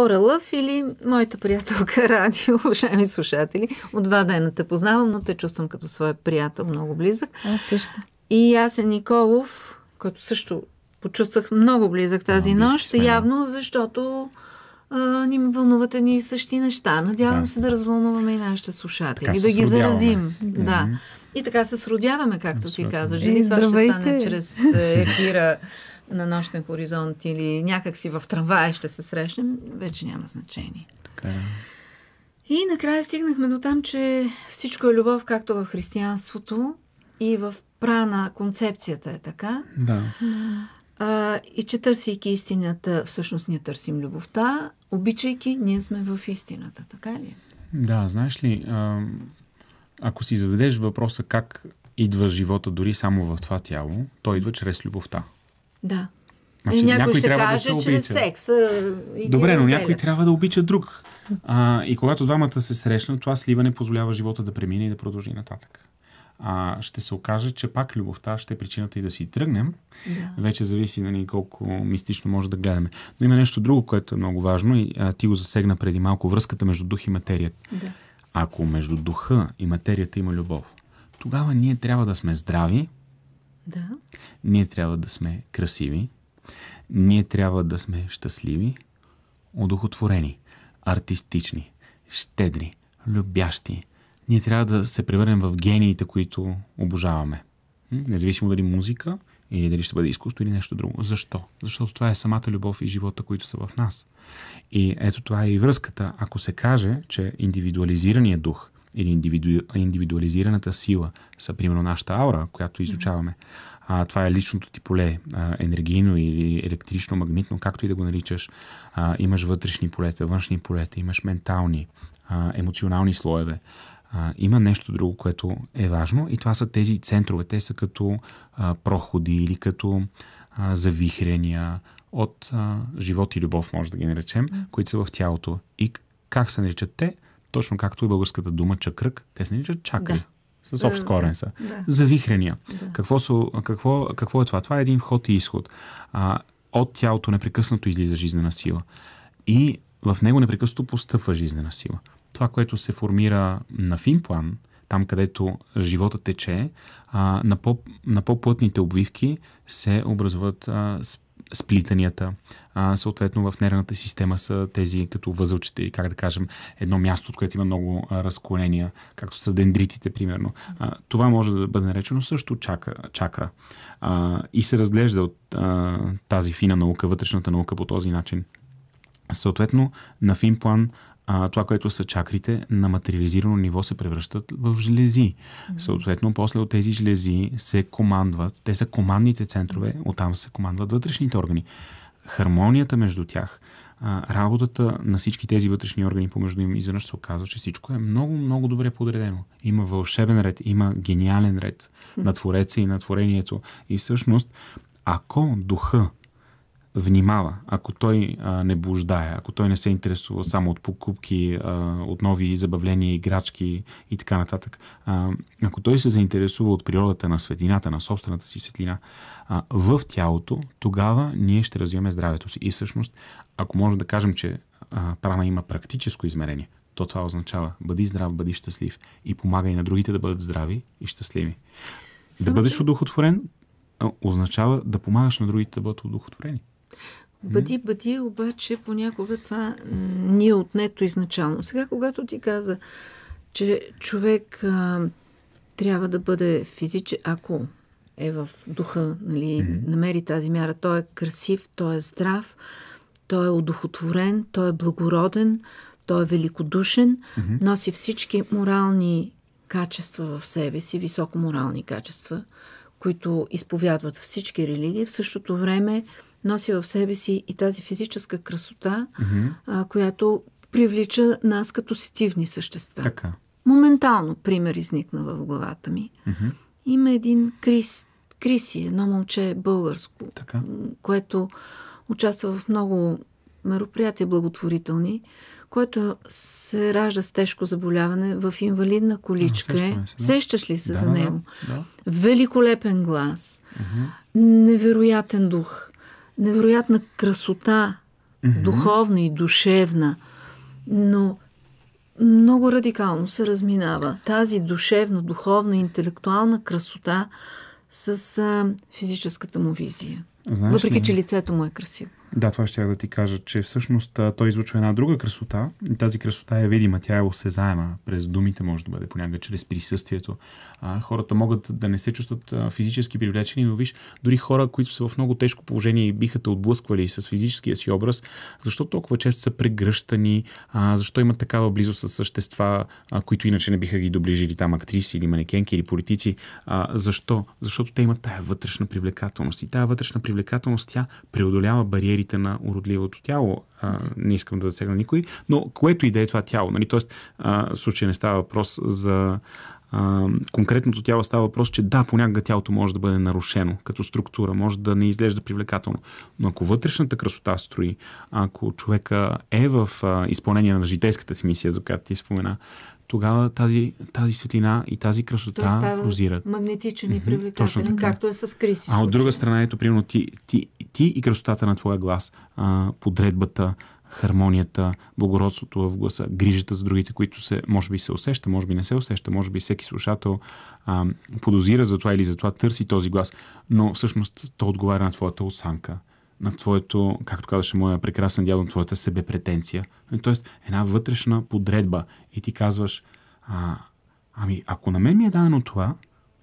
Орелъв или моята приятелка Радио, уважаеми слушатели. От два дена те познавам, но те чувствам като своя приятел, много близък. Аз също. И аз е Николов, който също почувствах много близък тази много нощ, сме, явно защото а, ни вълнуват едни и същи неща. Надявам да. се да развълнуваме и нашите слушатели, така да ги заразим. Mm-hmm. Да. И така се сродяваме, както Абсолютно. ти казваш. и е, това ще стане чрез е, ефира на нощен хоризонт или някак си в трамвая ще се срещнем, вече няма значение. Така е. И накрая стигнахме до там, че всичко е любов, както в християнството и в прана концепцията е така. Да. А, и че търсейки истината, всъщност ние търсим любовта, обичайки, ние сме в истината, така ли? Да, знаеш ли, а, ако си зададеш въпроса как идва живота дори само в това тяло, то идва чрез любовта. Да. Значи, е, някой, някой ще трябва каже, да се чрез секс. И Добре, но някой трябва да обича друг. А, и когато двамата се срещнат, това сливане позволява живота да премине и да продължи нататък. А, ще се окаже, че пак любовта ще е причината и да си тръгнем. Да. Вече зависи на ни колко мистично може да гледаме. Но има нещо друго, което е много важно и а, ти го засегна преди малко връзката между дух и материята. Да. Ако между духа и материята има любов, тогава ние трябва да сме здрави, да. Ние трябва да сме красиви, ние трябва да сме щастливи, удохотворени, артистични, щедри, любящи. Ние трябва да се превърнем в гениите, които обожаваме. Независимо дали музика, или дали ще бъде изкуство или нещо друго. Защо? Защото това е самата любов и живота, които са в нас. И ето това е и връзката. Ако се каже, че индивидуализираният дух – или индивиду... индивидуализираната сила са, примерно, нашата аура, която изучаваме. А, това е личното ти поле, а, енергийно или електрично, магнитно, както и да го наричаш. А, имаш вътрешни полета, външни полета, имаш ментални, а, емоционални слоеве. А, има нещо друго, което е важно и това са тези центрове. Те са като а, проходи или като а, завихрения от а, живот и любов, може да ги наречем, които са в тялото. И как се наричат те? точно както и българската дума чакрък, те се наричат чакри. Да. С общ корен са. Да. Завихрения. Да. Какво, са, какво, какво е това? Това е един вход и изход. А, от тялото непрекъснато излиза жизнена сила. И в него непрекъснато постъпва жизнена сила. Това, което се формира на фин план, там където живота тече, а, на, по, на по-плътните обвивки се образуват а, сплитанията. А, съответно, в нервната система са тези като възълчите, и, как да кажем, едно място, от което има много а, разклонения, както са дендритите, примерно. А, това може да бъде наречено също чакра. чакра. А, и се разглежда от а, тази фина наука, вътрешната наука по този начин. Съответно, на фин план а, това, което са чакрите, на материализирано ниво се превръщат в желези. Mm-hmm. Съответно, после от тези желези се командват, те са командните центрове, оттам се командват вътрешните органи. Хармонията между тях, а, работата на всички тези вътрешни органи помежду им изведнъж се оказва, че всичко е много, много добре подредено. Има вълшебен ред, има гениален ред mm-hmm. на Твореца и на Творението. И всъщност, ако духа внимава, ако той а, не блуждае, ако той не се интересува само от покупки, а, от нови забавления, играчки и така нататък, а, ако той се заинтересува от природата на светлината, на собствената си светлина а, в тялото, тогава ние ще развиваме здравето си. И всъщност, ако може да кажем, че а, прана има практическо измерение, то това означава бъди здрав, бъди щастлив и помагай на другите да бъдат здрави и щастливи. Само, да бъдеш удохотворен означава да помагаш на другите да бъдат удохотворени. Бъди, бъди, обаче понякога това ни е отнето изначално. Сега, когато ти каза, че човек а, трябва да бъде физичен, ако е в духа, нали, намери тази мяра, той е красив, той е здрав, той е удохотворен, той е благороден, той е великодушен, носи всички морални качества в себе си, високоморални качества, които изповядват всички религии. В същото време носи в себе си и тази физическа красота, mm-hmm. а, която привлича нас като сетивни същества. Така. Моментално пример изникна в главата ми. Mm-hmm. Има един Крис, Криси, едно момче българско, така. което участва в много мероприятия благотворителни, което се ражда с тежко заболяване в инвалидна количка. Сещам се, да. Сещаш ли се да, за него? Да. Великолепен глас, uh-huh. невероятен дух невероятна красота, mm-hmm. духовна и душевна, но много радикално се разминава тази душевна, духовна, интелектуална красота с а, физическата му визия. Знаеш Въпреки, ли? че лицето му е красиво. Да, това ще я да ти кажа, че всъщност той излучва една друга красота и тази красота е видима, тя е осезаема. През думите може да бъде понякога, чрез присъствието. А, хората могат да не се чувстват физически привлечени, но виж, дори хора, които са в много тежко положение и биха те отблъсквали с физическия си образ, защо толкова често са прегръщани, а, защо имат такава близост с същества, а, които иначе не биха ги доближили там актриси или манекенки или политици. А, защо? Защото те имат тая вътрешна привлекателност. И тая вътрешна привлекателност тя преодолява бариери параметрите на уродливото тяло. А, не искам да засегна никой, но което и да е това тяло. Нали? Тоест, в случай не става въпрос за а, конкретното тяло, става въпрос, че да, понякога тялото може да бъде нарушено като структура, може да не изглежда привлекателно. Но ако вътрешната красота строи, ако човека е в а, изпълнение на житейската си мисия, за която ти спомена, тогава тази, тази светлина и тази красота прозират. магнетичен и привлекателен, както е с Криси. А от друга страна, ето, примерно, ти, ти, ти и красотата на твоя глас, а, подредбата, хармонията, благородството в гласа, грижата за другите, които се, може би се усеща, може би не се усеща, може би всеки слушател а, подозира за това или за това търси този глас, но всъщност то отговаря на твоята осанка на твоето, както казваше моя прекрасен дядо, твоята себепретенция. Тоест, една вътрешна подредба. И ти казваш, а, ами, ако на мен ми е дадено това,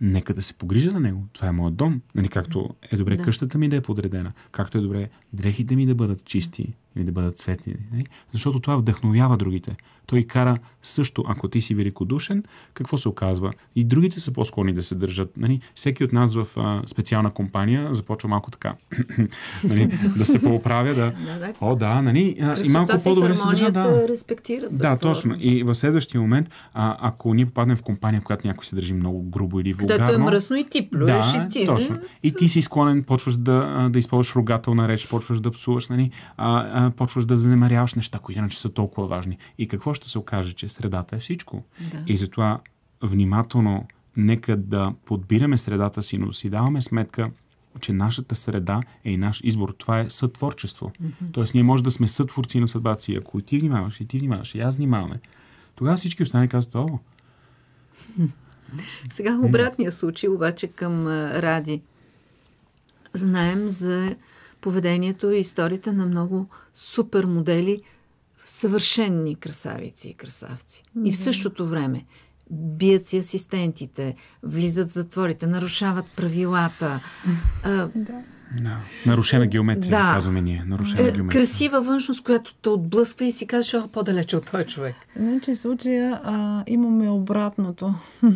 нека да се погрижа за него. Това е моят дом. Нали, както е добре да. къщата ми да е подредена, както е добре дрехите ми да бъдат чисти, или да бъдат светли. Не? Нали? Защото това вдъхновява другите. Той кара също, ако ти си великодушен, какво се оказва? И другите са по-склонни да се държат. Нали? Всеки от нас в а, специална компания започва малко така нали? да се поуправя, да. О, да, нали? и малко по-добре се държат. Да, респектират. Да, точно. И в следващия момент, а, ако ние попаднем в компания, в която някой се държи много грубо или е вулгарно... Да, е мръсно и ти плюеш да, и ти. Точно. Нали? И ти си склонен, почваш да, да използваш рогателна реч, почваш да псуваш, нали? А, а, почваш да занемаряваш неща, които иначе са толкова важни. И какво ще се окаже, че средата е всичко. Да. И затова внимателно нека да подбираме средата си, но да си даваме сметка, че нашата среда е и наш избор. Това е сътворчество. Mm-hmm. Тоест, ние може да сме сътворци на съдбата си. Ако и ти внимаваш, и ти внимаваш, и аз внимаваме, тогава всички останали казват, о, сега обратния случай обаче към Ради. Знаем за поведението и историята на много супермодели, съвършенни красавици и красавци. Mm-hmm. И в същото време бият си асистентите, влизат в затворите, нарушават правилата. а, да. Да. Нарушена геометрия, да. казваме ние. Нарушена е, геометрия. Красива външност, която те отблъсква и си казваш, че е по-далече от този човек. Значи, в случая а, имаме обратното. Mm-hmm.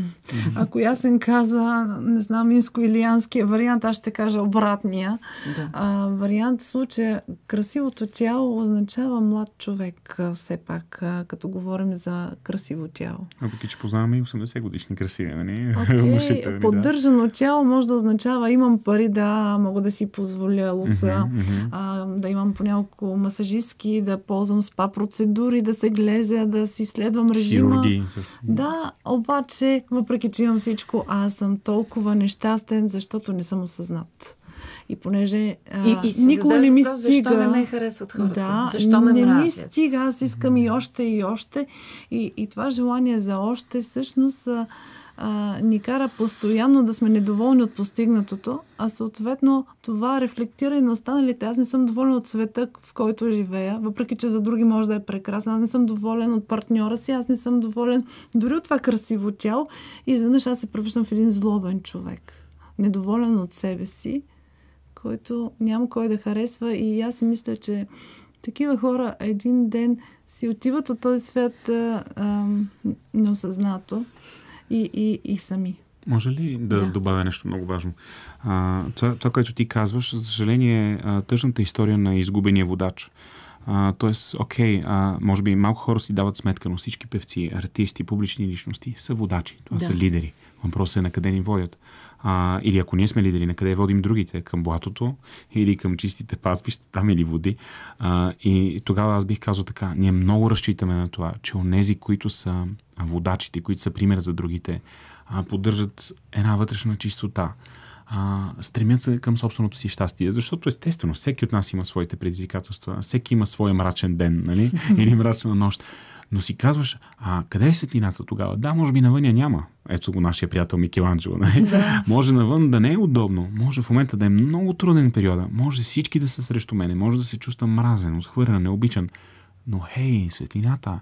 Ако Ясен каза, не знам, инско-илианския вариант, аз ще кажа обратния. Да. А, вариант в случая, красивото тяло означава млад човек, все пак, а, като говорим за красиво тяло. Въпреки, че познаваме и 80 годишни красиви, нали? Okay, поддържано да. тяло може да означава имам пари, да, мога да си си позволя лукса, mm-hmm. а, да имам по няколко масажистки, да ползвам спа процедури, да се глезя, да си следвам режима. Хирурги, Да, обаче, въпреки че имам всичко, аз съм толкова нещастен, защото не съм осъзнат. И понеже и, а, и, и никога не ми въпрос, стига. Защо не ме харесват хората? Да, защо ме не мразят? ми стига, аз искам mm-hmm. и още, и още. И, и това желание за още всъщност а, ни кара постоянно да сме недоволни от постигнатото, а съответно това рефлектира и на останалите. Аз не съм доволен от света, в който живея, въпреки че за други може да е прекрасна. Аз не съм доволен от партньора си, аз не съм доволен дори от това красиво тяло. И изведнъж аз се превръщам в един злобен човек, недоволен от себе си, който няма кой да харесва. И аз си мисля, че такива хора един ден си отиват от този свят а, а, неосъзнато и, и, и сами. Може ли да, да добавя нещо много важно? А, това, това, което ти казваш, за съжаление, тъжната история на изгубения водач. тоест, окей, а, може би малко хора си дават сметка, но всички певци, артисти, публични личности са водачи. Това да. са лидери. Въпросът е на къде ни водят. А, или ако ние сме лидери, на къде водим другите? Към блатото или към чистите пазбища, там или води. А, и тогава аз бих казал така, ние много разчитаме на това, че онези, които са водачите, които са пример за другите, а, поддържат една вътрешна чистота, а, стремят се към собственото си щастие. Защото естествено, всеки от нас има своите предизвикателства, всеки има своя мрачен ден нали? или мрачна нощ. Но си казваш, а къде е светлината тогава? Да, може би навън я няма. Ето го нашия приятел Микеланджело. Нали? Да. Може навън да не е удобно. Може в момента да е много труден периода. Може всички да са срещу мене. Може да се чувствам мразен, отхвърлен, необичан но хей, светлината.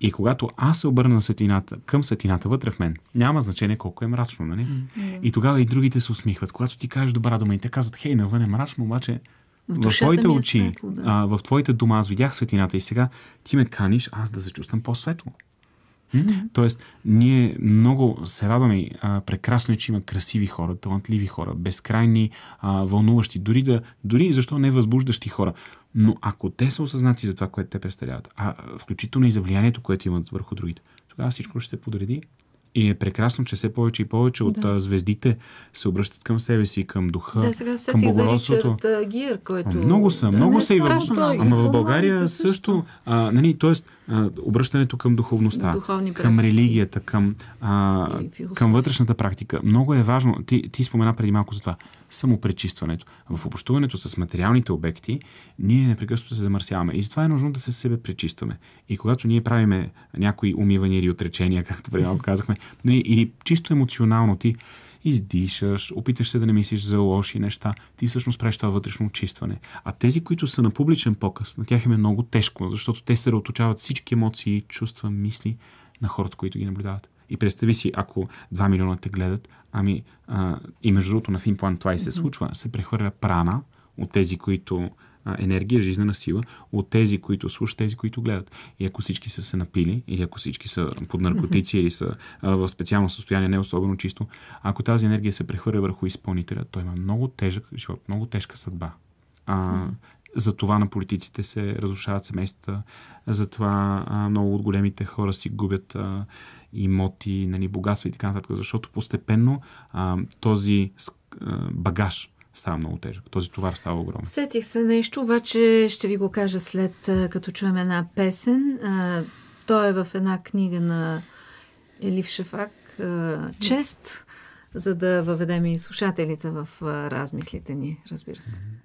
И когато аз се обърна на светлината, към светлината вътре в мен, няма значение колко е мрачно, нали? Mm-hmm. И тогава и другите се усмихват. Когато ти кажеш добра дума и те казват, хей, навън е мрачно, обаче в, в твоите е очи, светло, да. а, в твоите дома, аз видях светлината и сега ти ме каниш аз да се чувствам по-светло. Mm-hmm. Тоест, ние много се радваме. А, прекрасно е, че има красиви хора, талантливи хора, безкрайни, а, вълнуващи, дори, да, дори защо не възбуждащи хора. Но ако те са осъзнати за това, което те представляват, а включително и за влиянието, което имат върху другите, тогава всичко ще се подреди и е прекрасно, че все повече и повече от да. звездите се обръщат към себе си, към духа, да, сега към благородството. Гир, който... Много са, много са и в, ама в България също. също а, нали, тоест, обръщането към духовността, към религията, към, а, към вътрешната практика. Много е важно, ти, ти спомена преди малко за това, самопречистването. В общуването с материалните обекти, ние непрекъснато се замърсяваме. И затова е нужно да се себе пречистваме. И когато ние правиме някои умивания или отречения, както преди малко казахме, нали, или чисто емоционално ти издишаш, опиташ се да не мислиш за лоши неща, ти всъщност правиш това вътрешно очистване. А тези, които са на публичен показ, на тях им е много тежко, защото те се оточават всички емоции, чувства, мисли на хората, които ги наблюдават. И представи си, ако 2 милиона те гледат, ами а, и между другото на Финплан това и се случва, се прехвърля прана, от тези, които а, енергия, жизнена сила, от тези, които слушат, тези, които гледат. И ако всички са се напили, или ако всички са под наркотици, или са а, в специално състояние, не особено чисто, ако тази енергия се прехвърля върху изпълнителя, той има много тежък живот, много тежка съдба. А, за това на политиците се разрушават семействата, затова това много от големите хора си губят а, имоти, нали, богатства и така нататък, защото постепенно а, този а, багаж, става много тежък. Този товар става огромен. Сетих се нещо, обаче ще ви го кажа след като чуем една песен. Той е в една книга на Елив Шефак «Чест», за да въведем и слушателите в размислите ни, разбира се.